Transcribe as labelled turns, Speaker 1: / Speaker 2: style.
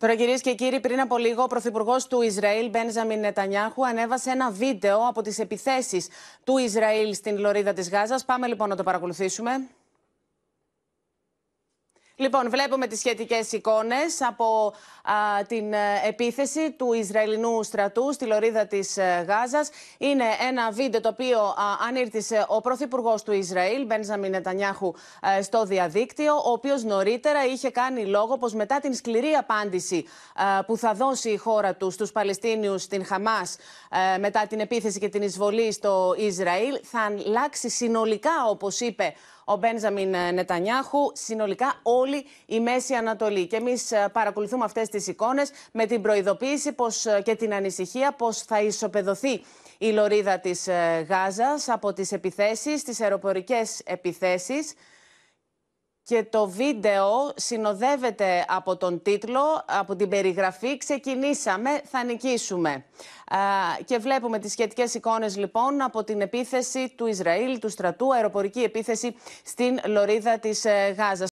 Speaker 1: Τώρα, κυρίες και κύριοι, πριν από λίγο, ο Πρωθυπουργός του Ισραήλ, Μπένζαμιν Νετανιάχου, ανέβασε ένα βίντεο από τις επιθέσεις του Ισραήλ στην Λωρίδα της Γάζας. Πάμε λοιπόν να το παρακολουθήσουμε. Λοιπόν, βλέπουμε τις σχετικές εικόνες από την ε, επίθεση του Ισραηλινού στρατού στη λωρίδα της ε, Γάζας. Είναι ένα βίντεο το οποίο ανήρτησε ο Πρωθυπουργός του Ισραήλ, Μπένζαμι Νετανιάχου, ε, στο διαδίκτυο, ο οποίος νωρίτερα είχε κάνει λόγο πως μετά την σκληρή απάντηση που θα δώσει η χώρα τους στους Παλαιστίνιους, στην Χαμάς, μετά την επίθεση και την εισβολή στο Ισραήλ, θα αλλάξει συνολικά, όπως είπε, ο Μπένζαμιν ε, Νετανιάχου, συνολικά όλη η Μέση Ανατολή. Και εμείς ε, παρακολουθούμε αυτές τις εικόνες με την προειδοποίηση πως, ε, και την ανησυχία πως θα ισοπεδωθεί η λωρίδα της Γάζας από τις επιθέσεις, τις αεροπορικές επιθέσεις και το βίντεο συνοδεύεται από τον τίτλο, από την περιγραφή «Ξεκινήσαμε, θα νικήσουμε». Και βλέπουμε τις σχετικές εικόνες λοιπόν από την επίθεση του Ισραήλ, του στρατού, αεροπορική επίθεση στην Λωρίδα της ε, Γάζας.